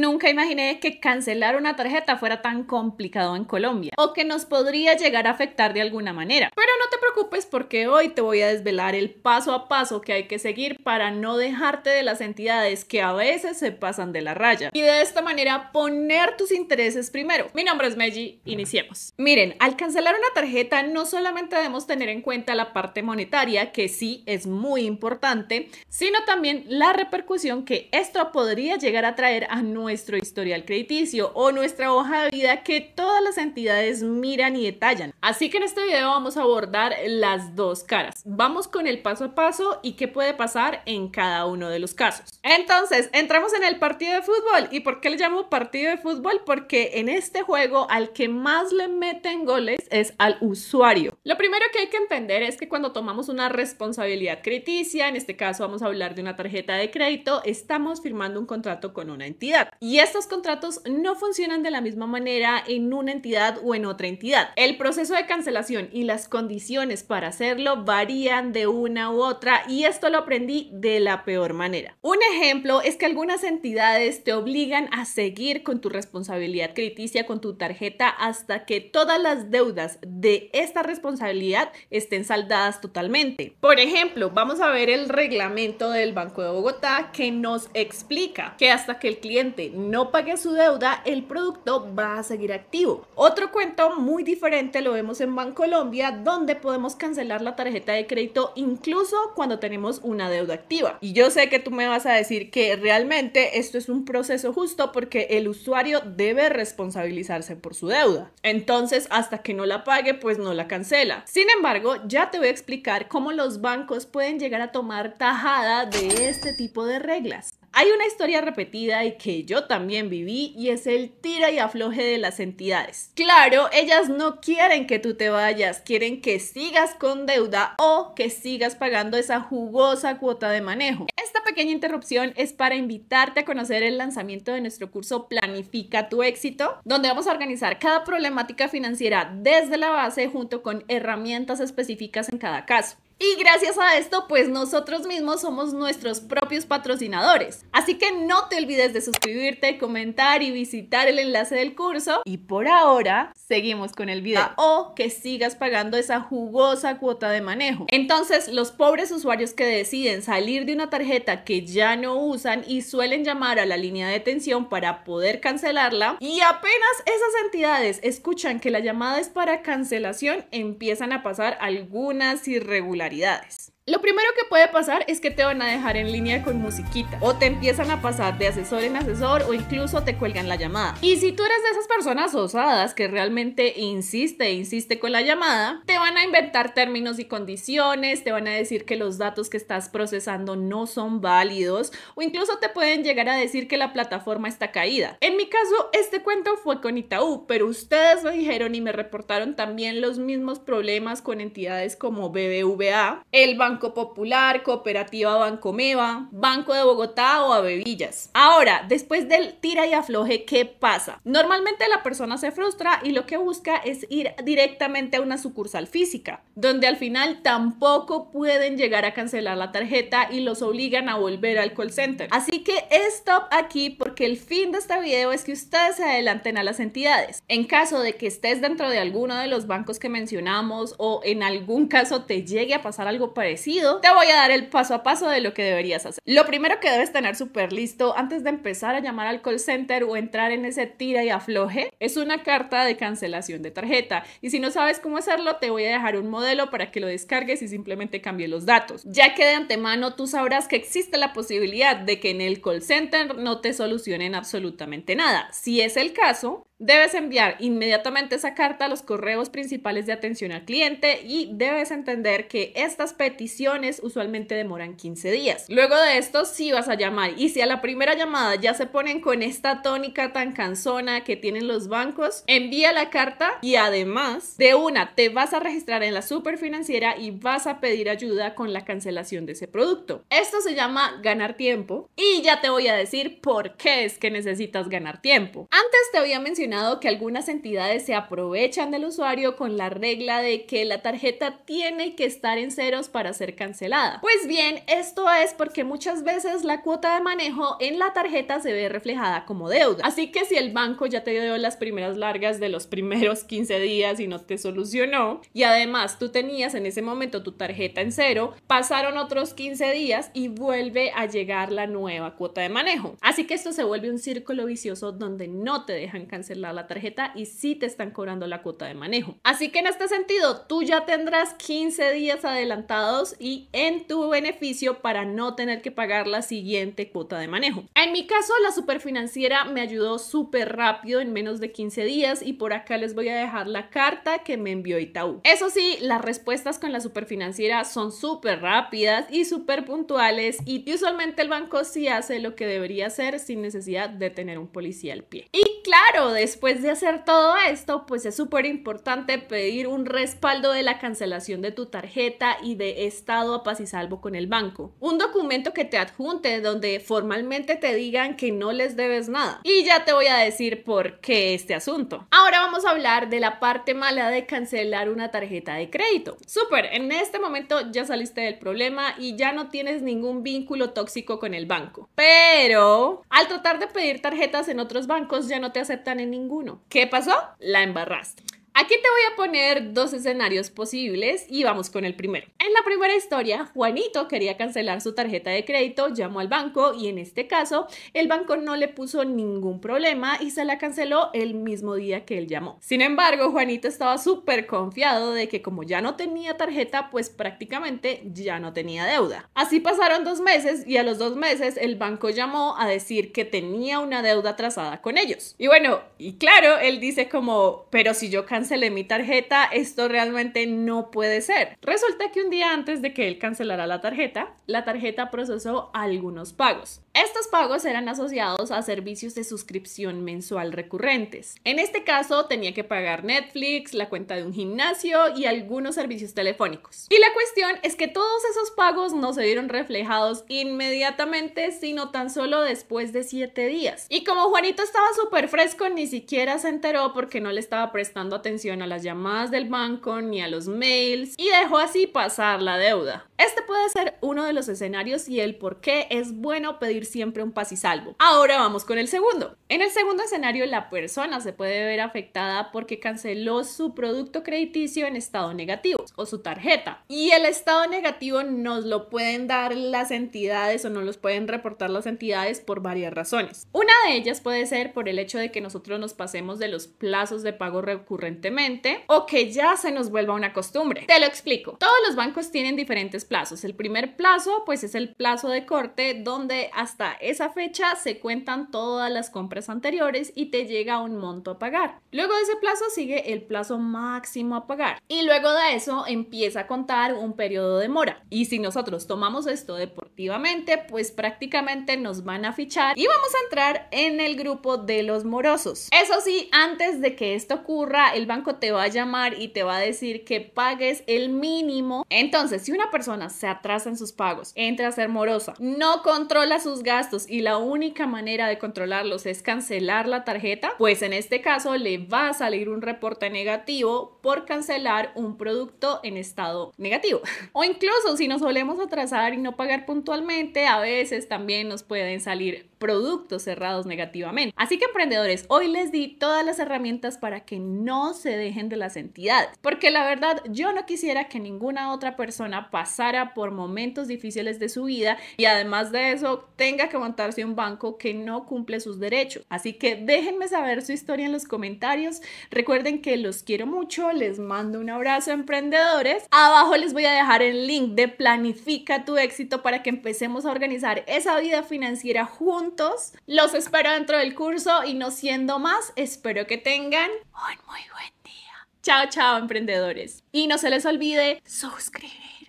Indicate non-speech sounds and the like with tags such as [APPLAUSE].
Nunca imaginé que cancelar una tarjeta fuera tan complicado en Colombia o que nos podría llegar a afectar de alguna manera. Pero no te preocupes porque hoy te voy a desvelar el paso a paso que hay que seguir para no dejarte de las entidades que a veces se pasan de la raya y de esta manera poner tus intereses primero. Mi nombre es Meji, iniciemos. Miren, al cancelar una tarjeta no solamente debemos tener en cuenta la parte monetaria, que sí es muy importante, sino también la repercusión que esto podría llegar a traer a nuestro nuestro historial crediticio o nuestra hoja de vida que todas las entidades miran y detallan. Así que en este video vamos a abordar las dos caras. Vamos con el paso a paso y qué puede pasar en cada uno de los casos. Entonces, entramos en el partido de fútbol. ¿Y por qué le llamo partido de fútbol? Porque en este juego al que más le meten goles es al usuario. Lo primero que hay que entender es que cuando tomamos una responsabilidad crediticia, en este caso vamos a hablar de una tarjeta de crédito, estamos firmando un contrato con una entidad. Y estos contratos no funcionan de la misma manera en una entidad o en otra entidad. El proceso de cancelación y las condiciones para hacerlo varían de una u otra y esto lo aprendí de la peor manera. Un ejemplo es que algunas entidades te obligan a seguir con tu responsabilidad crediticia, con tu tarjeta, hasta que todas las deudas de esta responsabilidad estén saldadas totalmente. Por ejemplo, vamos a ver el reglamento del Banco de Bogotá que nos explica que hasta que el cliente no pague su deuda, el producto va a seguir activo. Otro cuento muy diferente lo vemos en Bancolombia, donde podemos cancelar la tarjeta de crédito incluso cuando tenemos una deuda activa. Y yo sé que tú me vas a decir que realmente esto es un proceso justo porque el usuario debe responsabilizarse por su deuda. Entonces, hasta que no la pague, pues no la cancela. Sin embargo, ya te voy a explicar cómo los bancos pueden llegar a tomar tajada de este tipo de reglas. Hay una historia repetida y que yo también viví y es el tira y afloje de las entidades. Claro, ellas no quieren que tú te vayas, quieren que sigas con deuda o que sigas pagando esa jugosa cuota de manejo. Esta pequeña interrupción es para invitarte a conocer el lanzamiento de nuestro curso Planifica tu éxito, donde vamos a organizar cada problemática financiera desde la base junto con herramientas específicas en cada caso. Y gracias a esto, pues nosotros mismos somos nuestros propios patrocinadores. Así que no te olvides de suscribirte, comentar y visitar el enlace del curso. Y por ahora, seguimos con el video. Ah. O que sigas pagando esa jugosa cuota de manejo. Entonces, los pobres usuarios que deciden salir de una tarjeta que ya no usan y suelen llamar a la línea de atención para poder cancelarla, y apenas esas entidades escuchan que la llamada es para cancelación, empiezan a pasar algunas irregularidades Caridades. Lo primero que puede pasar es que te van a dejar en línea con musiquita o te empiezan a pasar de asesor en asesor o incluso te cuelgan la llamada. Y si tú eres de esas personas osadas que realmente insiste e insiste con la llamada, te van a inventar términos y condiciones, te van a decir que los datos que estás procesando no son válidos o incluso te pueden llegar a decir que la plataforma está caída. En mi caso, este cuento fue con Itaú, pero ustedes me dijeron y me reportaron también los mismos problemas con entidades como BBVA, el Banco Banco Popular, Cooperativa Bancomeva, Banco de Bogotá o Abevillas. Ahora, después del tira y afloje, ¿qué pasa? Normalmente la persona se frustra y lo que busca es ir directamente a una sucursal física, donde al final tampoco pueden llegar a cancelar la tarjeta y los obligan a volver al call center. Así que stop aquí porque el fin de este video es que ustedes se adelanten a las entidades. En caso de que estés dentro de alguno de los bancos que mencionamos o en algún caso te llegue a pasar algo parecido, te voy a dar el paso a paso de lo que deberías hacer. Lo primero que debes tener súper listo antes de empezar a llamar al call center o entrar en ese tira y afloje es una carta de cancelación de tarjeta. Y si no sabes cómo hacerlo, te voy a dejar un modelo para que lo descargues y simplemente cambie los datos. Ya que de antemano tú sabrás que existe la posibilidad de que en el call center no te solucionen absolutamente nada. Si es el caso, Debes enviar inmediatamente esa carta a los correos principales de atención al cliente y debes entender que estas peticiones usualmente demoran 15 días. Luego de esto sí vas a llamar y si a la primera llamada ya se ponen con esta tónica tan cansona que tienen los bancos, envía la carta y además de una te vas a registrar en la superfinanciera y vas a pedir ayuda con la cancelación de ese producto. Esto se llama ganar tiempo y ya te voy a decir por qué es que necesitas ganar tiempo. Antes te había mencionado que algunas entidades se aprovechan del usuario con la regla de que la tarjeta tiene que estar en ceros para ser cancelada. Pues bien, esto es porque muchas veces la cuota de manejo en la tarjeta se ve reflejada como deuda. Así que si el banco ya te dio las primeras largas de los primeros 15 días y no te solucionó, y además tú tenías en ese momento tu tarjeta en cero, pasaron otros 15 días y vuelve a llegar la nueva cuota de manejo. Así que esto se vuelve un círculo vicioso donde no te dejan cancelar la tarjeta y si te están cobrando la cuota de manejo. Así que en este sentido, tú ya tendrás 15 días adelantados y en tu beneficio para no tener que pagar la siguiente cuota de manejo. En mi caso, la superfinanciera me ayudó súper rápido en menos de 15 días y por acá les voy a dejar la carta que me envió Itaú. Eso sí, las respuestas con la superfinanciera son súper rápidas y súper puntuales y usualmente el banco sí hace lo que debería hacer sin necesidad de tener un policía al pie. Y claro, de después de hacer todo esto, pues es súper importante pedir un respaldo de la cancelación de tu tarjeta y de estado a paz y salvo con el banco. Un documento que te adjunte donde formalmente te digan que no les debes nada. Y ya te voy a decir por qué este asunto. Ahora vamos a hablar de la parte mala de cancelar una tarjeta de crédito. Súper, en este momento ya saliste del problema y ya no tienes ningún vínculo tóxico con el banco. Pero al tratar de pedir tarjetas en otros bancos ya no te aceptan en ninguno. ¿Qué pasó? La embarraste. Aquí te voy a poner dos escenarios posibles y vamos con el primero. En la primera historia, Juanito quería cancelar su tarjeta de crédito, llamó al banco y en este caso el banco no le puso ningún problema y se la canceló el mismo día que él llamó. Sin embargo, Juanito estaba súper confiado de que como ya no tenía tarjeta, pues prácticamente ya no tenía deuda. Así pasaron dos meses y a los dos meses el banco llamó a decir que tenía una deuda trazada con ellos. Y bueno, y claro, él dice como, pero si yo cancelé cancelé mi tarjeta, esto realmente no puede ser. Resulta que un día antes de que él cancelara la tarjeta, la tarjeta procesó algunos pagos. Estos pagos eran asociados a servicios de suscripción mensual recurrentes. En este caso tenía que pagar Netflix, la cuenta de un gimnasio y algunos servicios telefónicos. Y la cuestión es que todos esos pagos no se vieron reflejados inmediatamente, sino tan solo después de 7 días. Y como Juanito estaba súper fresco, ni siquiera se enteró porque no le estaba prestando atención a las llamadas del banco ni a los mails y dejó así pasar la deuda. Este puede ser uno de los escenarios y el por qué es bueno pedir siempre un pasisalvo. y salvo. Ahora vamos con el segundo. En el segundo escenario, la persona se puede ver afectada porque canceló su producto crediticio en estado negativo o su tarjeta. Y el estado negativo nos lo pueden dar las entidades o nos los pueden reportar las entidades por varias razones. Una de ellas puede ser por el hecho de que nosotros nos pasemos de los plazos de pago recurrentemente o que ya se nos vuelva una costumbre. Te lo explico. Todos los bancos tienen diferentes plazos. El primer plazo, pues es el plazo de corte donde hasta esa fecha se cuentan todas las compras anteriores y te llega un monto a pagar. Luego de ese plazo sigue el plazo máximo a pagar y luego de eso empieza a contar un periodo de mora. Y si nosotros tomamos esto de por efectivamente, pues prácticamente nos van a fichar y vamos a entrar en el grupo de los morosos. Eso sí, antes de que esto ocurra, el banco te va a llamar y te va a decir que pagues el mínimo. Entonces, si una persona se atrasa en sus pagos, entra a ser morosa, no controla sus gastos y la única manera de controlarlos es cancelar la tarjeta, pues en este caso le va a salir un reporte negativo por cancelar un producto en estado negativo. [LAUGHS] O incluso si nos solemos atrasar y no pagar puntualmente, puntualmente, a veces también nos pueden salir productos cerrados negativamente. Así que emprendedores, hoy les di todas las herramientas para que no se dejen de las entidades, porque la verdad yo no quisiera que ninguna otra persona pasara por momentos difíciles de su vida y además de eso tenga que montarse un banco que no cumple sus derechos. Así que déjenme saber su historia en los comentarios. Recuerden que los quiero mucho, les mando un abrazo emprendedores. Abajo les voy a dejar el link de Planifica tu éxito para que empecemos a organizar esa vida financiera juntos. Los espero dentro del curso y no siendo más, espero que tengan un muy buen día. Chao, chao, emprendedores. Y no se les olvide suscribir.